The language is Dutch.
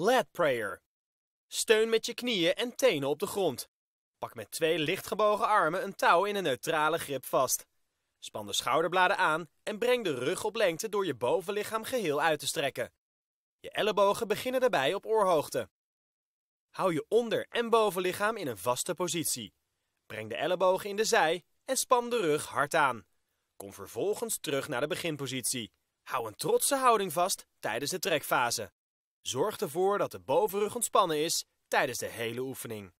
Lat Prayer. Steun met je knieën en tenen op de grond. Pak met twee lichtgebogen armen een touw in een neutrale grip vast. Span de schouderbladen aan en breng de rug op lengte door je bovenlichaam geheel uit te strekken. Je ellebogen beginnen daarbij op oorhoogte. Hou je onder- en bovenlichaam in een vaste positie. Breng de ellebogen in de zij en span de rug hard aan. Kom vervolgens terug naar de beginpositie. Hou een trotse houding vast tijdens de trekfase. Zorg ervoor dat de bovenrug ontspannen is tijdens de hele oefening.